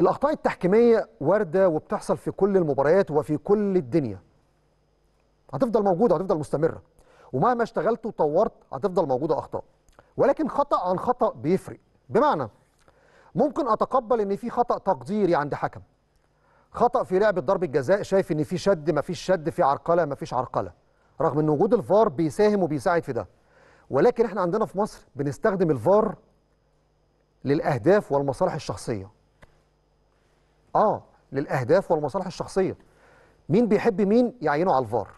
الاخطاء التحكيميه وارده وبتحصل في كل المباريات وفي كل الدنيا هتفضل موجوده وهتفضل مستمره ومهما اشتغلت وطورت هتفضل موجوده اخطاء ولكن خطا عن خطا بيفرق بمعنى ممكن اتقبل ان في خطا تقديري عند حكم خطا في لعبه ضربه جزاء شايف ان في شد ما فيش شد في عرقله ما فيش عرقله رغم ان وجود الفار بيساهم وبيساعد في ده ولكن احنا عندنا في مصر بنستخدم الفار للاهداف والمصالح الشخصيه اه للاهداف والمصالح الشخصيه مين بيحب مين يعينه على الفار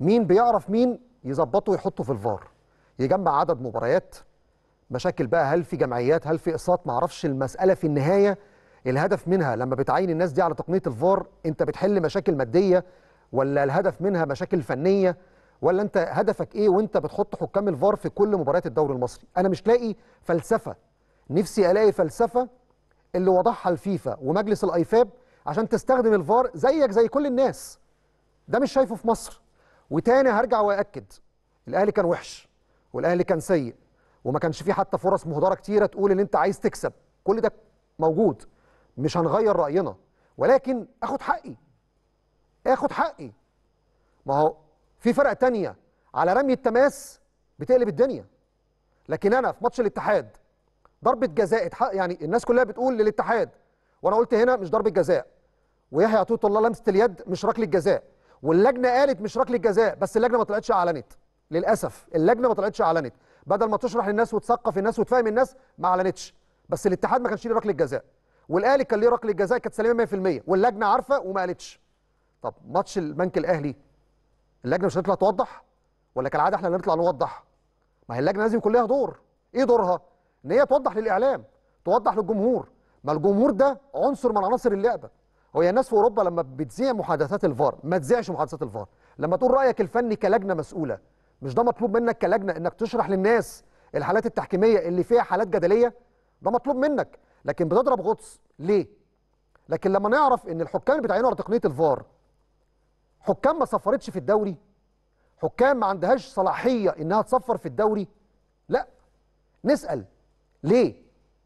مين بيعرف مين يظبطه ويحطه في الفار يجمع عدد مباريات مشاكل بقى هل في جمعيات هل في اقساط معرفش المساله في النهايه الهدف منها لما بتعين الناس دي على تقنيه الفار انت بتحل مشاكل ماديه ولا الهدف منها مشاكل فنيه ولا انت هدفك ايه وانت بتحط حكام الفار في كل مباريات الدوري المصري انا مش لاقي فلسفه نفسي الاقي فلسفه اللي وضعها الفيفا ومجلس الايفاب عشان تستخدم الفار زيك زي كل الناس ده مش شايفه في مصر وتاني هرجع واكد الاهلي كان وحش والاهلي كان سيء وما كانش فيه حتى فرص مهدره كتيره تقول ان انت عايز تكسب كل ده موجود مش هنغير راينا ولكن اخد حقي اخد حقي ما هو في فرق تانية على رمي التماس بتقلب الدنيا لكن انا في ماتش الاتحاد ضربه جزاء يعني الناس كلها بتقول للاتحاد وانا قلت هنا مش ضربه جزاء ويحيى عطيه الله لمسه اليد مش ركله جزاء واللجنه قالت مش ركله جزاء بس اللجنه ما طلعتش اعلنت للاسف اللجنه ما طلعتش اعلنت بدل ما تشرح للناس وتثقف الناس وتفهم الناس ما اعلنتش بس الاتحاد ما كانش ليه ركله جزاء والاهلي كان ليه ركله جزاء كانت سليمه 100% واللجنه عارفه وما قالتش طب ماتش البنك الاهلي اللجنه مش هتطلع توضح ولا كالعاده احنا اللي نطلع نوضح ما هي اللجنه لازم يكون ليها دور ايه دورها ان هي توضح للاعلام توضح للجمهور ما الجمهور ده عنصر من عناصر اللعبه هو الناس في اوروبا لما بتذيع محادثات الفار ما تذيعش محادثات الفار لما تقول رايك الفني كلجنه مسؤوله مش ده مطلوب منك كلجنه انك تشرح للناس الحالات التحكيميه اللي فيها حالات جدليه ده مطلوب منك لكن بتضرب غطس ليه لكن لما نعرف ان الحكام اللي بيتعينوا على تقنيه الفار حكام ما صفرتش في الدوري حكام ما عندهاش صلاحيه انها تصفر في الدوري لا نسال ليه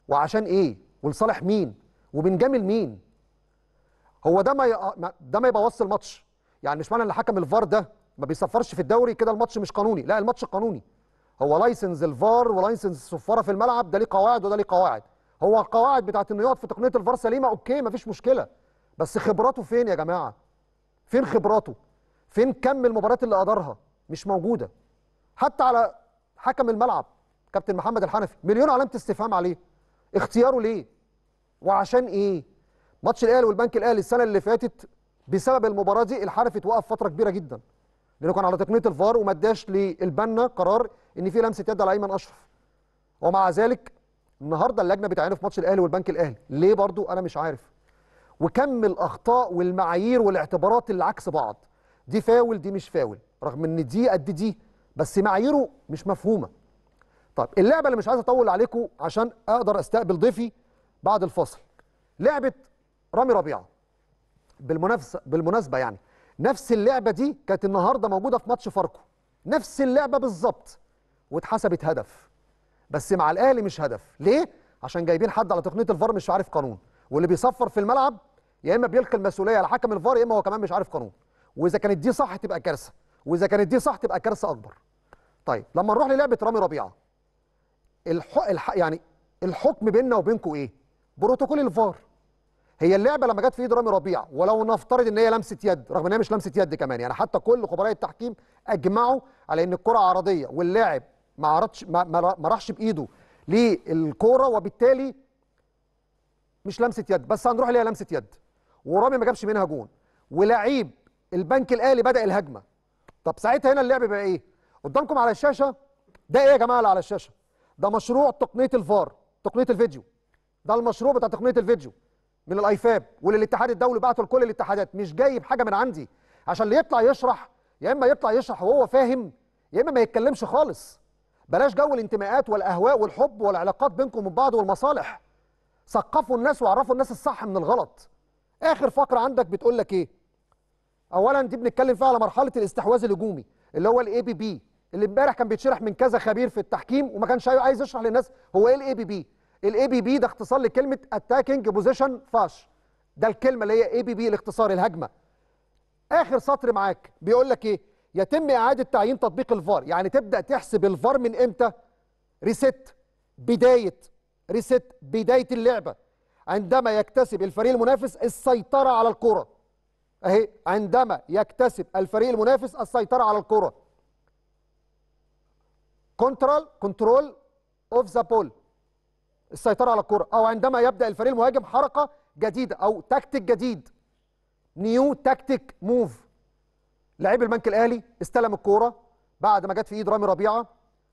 وعشان ايه ولصالح مين وبنجامل مين هو ده ما ي... ده ما يبقى وسط الماتش يعني مش معنى ان حكم الفار ده ما بيصفرش في الدوري كده الماتش مش قانوني لا الماتش قانوني هو لايسنس الفار ولايسنس الصفاره في الملعب ده ليه قواعد وده ليه قواعد هو القواعد بتاعت انه يقعد في تقنيه الفار سليمه اوكي مفيش مشكله بس خبراته فين يا جماعه فين خبراته فين كم المباريات اللي ادارها؟ مش موجوده حتى على حكم الملعب كابتن محمد الحنفي مليون علامه استفهام عليه اختياره ليه وعشان ايه ماتش الاهلي والبنك الاهلي السنه اللي فاتت بسبب المباراه دي الحنفي اتوقف فتره كبيره جدا لانه كان على تقنيه الفار وما اداش للبنا قرار ان في لمسه يد على ايمن اشرف ومع ذلك النهارده اللجنه بتعينه في ماتش الاهلي والبنك الاهلي ليه برضو انا مش عارف وكم الاخطاء والمعايير والاعتبارات اللي عكس بعض دي فاول دي مش فاول رغم ان دي قد دي بس معاييره مش مفهومه طيب اللعبه اللي مش عايز اطول عليكم عشان اقدر استقبل ضيفي بعد الفاصل لعبه رامي ربيعه بالمنافسه بالمناسبه يعني نفس اللعبه دي كانت النهارده موجوده في ماتش فاركو نفس اللعبه بالظبط واتحسبت هدف بس مع الاهلي مش هدف ليه عشان جايبين حد على تقنيه الفار مش عارف قانون واللي بيصفر في الملعب يا اما بيلقي المسؤوليه على حكم الفار يا اما هو كمان مش عارف قانون واذا كانت دي صح تبقى كارثه واذا كانت دي صح تبقى كارثه اكبر طيب لما نروح للعبه رامي ربيعه الح... الح... يعني الحكم بيننا وبينكم ايه بروتوكول الفار هي اللعبه لما جت في ايد رامي ربيع ولو نفترض ان هي لمسه يد رغم ان هي مش لمسه يد كمان يعني حتى كل خبراء التحكيم اجمعوا على ان الكره عرضيه واللاعب ما عرضش ما, ما راحش بايده للكوره وبالتالي مش لمسه يد بس هنروح ليها لمسه يد ورامي ما جابش منها جون ولعيب البنك الاهلي بدا الهجمه طب ساعتها هنا اللعب بقى ايه قدامكم على الشاشه ده ايه يا جماعه اللي على الشاشه ده مشروع تقنيه الفار تقنيه الفيديو ده المشروع بتاع تقنيه الفيديو من الايفاب وللاتحاد الدولي بعته لكل الاتحادات مش جايب حاجه من عندي عشان اللي يطلع يشرح يا اما يطلع يشرح وهو فاهم يا اما ما يتكلمش خالص بلاش جو الانتماءات والاهواء والحب والعلاقات بينكم وبين بعض والمصالح ثقفوا الناس وعرفوا الناس الصح من الغلط اخر فقره عندك بتقول لك ايه اولا دي بنتكلم فيها على مرحله الاستحواذ الهجومي اللي هو الاي بي بي اللي امبارح كان بيتشرح من كذا خبير في التحكيم وما كانش عايز يشرح للناس هو ايه الاي بي بي الاي بي بي ده اختصار لكلمه اتاكينج بوزيشن فاش ده الكلمه اللي هي اي بي بي الاختصار الهجمه اخر سطر معاك بيقول لك ايه يتم اعاده تعيين تطبيق الفار يعني تبدا تحسب الفار من امتى ريست بدايه ريست بدايه اللعبه عندما يكتسب الفريق المنافس السيطره على الكره اهي عندما يكتسب الفريق المنافس السيطره على الكره كنترول كنترول اوف ذا بول السيطره على الكره او عندما يبدا الفريق المهاجم حركه جديده او تكتيك جديد نيو تكتيك موف لعيب البنك الاهلي استلم الكوره بعد ما جت في ايد رامي ربيعه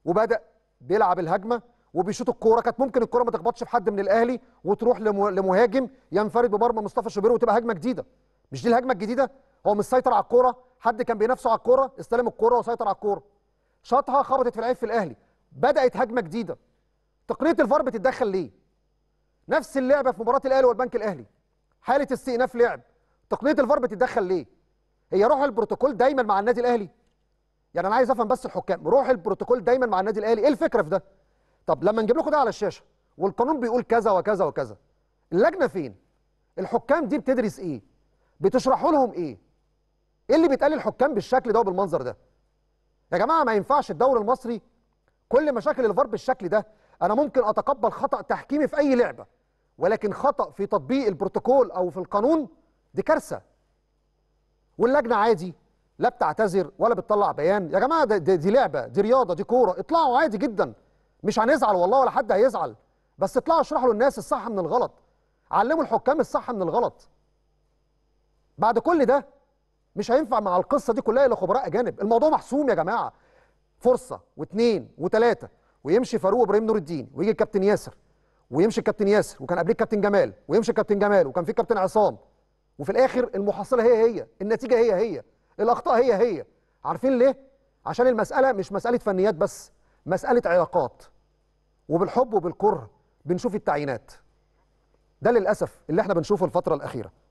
وبدا بيلعب الهجمه وبيشوط الكوره كانت ممكن الكوره ما تخبطش في حد من الاهلي وتروح لمهاجم ينفرد بمرمى مصطفى شوبير وتبقى هجمه جديده مش دي الهجمه الجديده هو مسيطر على الكوره حد كان بينافسه على الكوره استلم الكوره وسيطر على الكوره شاطها خبطت في العيب في الاهلي بدات هجمه جديده تقنيه الفار بتتدخل ليه نفس اللعبه في مباراه الاهلي والبنك الاهلي حاله استئناف لعب تقنيه الفار بتتدخل ليه هي روح البروتوكول دايما مع النادي الاهلي يعني انا عايز افهم بس الحكام روح البروتوكول دايما مع النادي الاهلي ايه الفكره في ده طب لما نجيب لكم ده على الشاشه والقانون بيقول كذا وكذا وكذا اللجنه فين الحكام دي بتدرس ايه بتشرحوا لهم ايه ايه اللي بيتقال الحكام بالشكل ده وبالمنظر ده يا جماعه ما ينفعش الدوري المصري كل مشاكل الفار بالشكل ده انا ممكن اتقبل خطا تحكيمي في اي لعبه ولكن خطا في تطبيق البروتوكول او في القانون دي كارثه واللجنه عادي لا بتعتذر ولا بتطلع بيان يا جماعه دي, دي لعبه دي رياضه دي كوره اطلعوا عادي جدا مش هنزعل والله ولا حد هيزعل بس اطلعوا اشرحوا للناس الصح من الغلط علموا الحكام الصح من الغلط بعد كل ده مش هينفع مع القصه دي كلها الا خبراء اجانب الموضوع محسوم يا جماعه فرصه واثنين وثلاثه ويمشي فاروق ابراهيم نور الدين ويجي الكابتن ياسر ويمشي الكابتن ياسر وكان قبليه الكابتن جمال ويمشي الكابتن جمال وكان في الكابتن عصام وفي الاخر المحصله هي هي النتيجه هي هي الاخطاء هي هي عارفين ليه عشان المساله مش مساله فنيات بس مساله علاقات وبالحب وبالكره بنشوف التعيينات ده للاسف اللي احنا بنشوفه الفتره الاخيره